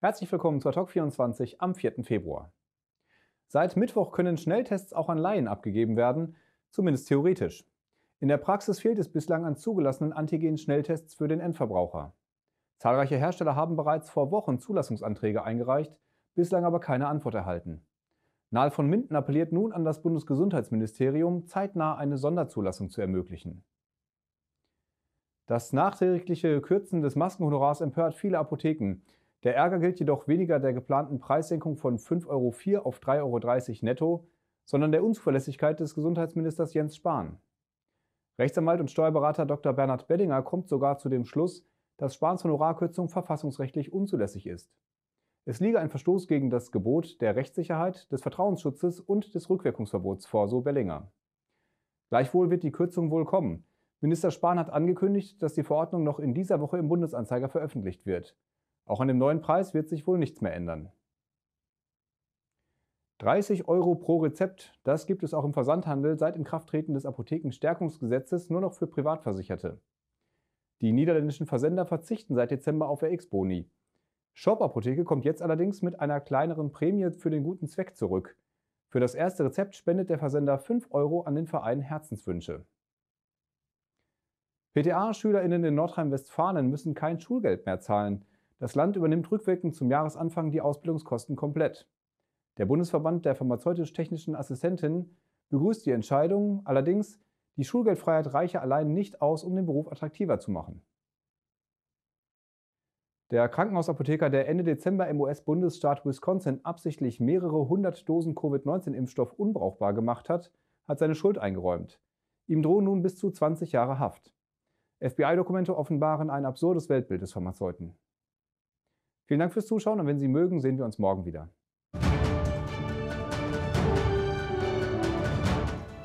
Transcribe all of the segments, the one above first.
Herzlich willkommen zur Talk24 am 4. Februar. Seit Mittwoch können Schnelltests auch an Laien abgegeben werden, zumindest theoretisch. In der Praxis fehlt es bislang an zugelassenen Antigen-Schnelltests für den Endverbraucher. Zahlreiche Hersteller haben bereits vor Wochen Zulassungsanträge eingereicht, bislang aber keine Antwort erhalten. Nahl von Minden appelliert nun an das Bundesgesundheitsministerium, zeitnah eine Sonderzulassung zu ermöglichen. Das nachträgliche Kürzen des Maskenhonorars empört viele Apotheken. Der Ärger gilt jedoch weniger der geplanten Preissenkung von 5,04 Euro auf 3,30 Euro netto, sondern der Unzuverlässigkeit des Gesundheitsministers Jens Spahn. Rechtsanwalt und Steuerberater Dr. Bernhard Bellinger kommt sogar zu dem Schluss, dass Spahns Honorarkürzung verfassungsrechtlich unzulässig ist. Es liege ein Verstoß gegen das Gebot der Rechtssicherheit, des Vertrauensschutzes und des Rückwirkungsverbots vor, so Bellinger. Gleichwohl wird die Kürzung wohl kommen. Minister Spahn hat angekündigt, dass die Verordnung noch in dieser Woche im Bundesanzeiger veröffentlicht wird. Auch an dem neuen Preis wird sich wohl nichts mehr ändern. 30 Euro pro Rezept, das gibt es auch im Versandhandel seit Inkrafttreten des Apothekenstärkungsgesetzes nur noch für Privatversicherte. Die niederländischen Versender verzichten seit Dezember auf RX-Boni. Shop Apotheke kommt jetzt allerdings mit einer kleineren Prämie für den guten Zweck zurück. Für das erste Rezept spendet der Versender 5 Euro an den Verein Herzenswünsche. PTA-SchülerInnen in Nordrhein-Westfalen müssen kein Schulgeld mehr zahlen. Das Land übernimmt rückwirkend zum Jahresanfang die Ausbildungskosten komplett. Der Bundesverband der pharmazeutisch-technischen Assistentinnen begrüßt die Entscheidung, allerdings die Schulgeldfreiheit reiche allein nicht aus, um den Beruf attraktiver zu machen. Der Krankenhausapotheker, der Ende Dezember im US-Bundesstaat Wisconsin absichtlich mehrere hundert Dosen Covid-19-Impfstoff unbrauchbar gemacht hat, hat seine Schuld eingeräumt. Ihm drohen nun bis zu 20 Jahre Haft. FBI-Dokumente offenbaren ein absurdes Weltbild des Pharmazeuten. Vielen Dank fürs Zuschauen und wenn Sie mögen, sehen wir uns morgen wieder.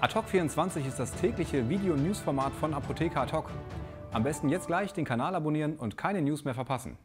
Adhoc 24 ist das tägliche Video-News-Format von Apotheker Adhoc. Am besten jetzt gleich den Kanal abonnieren und keine News mehr verpassen.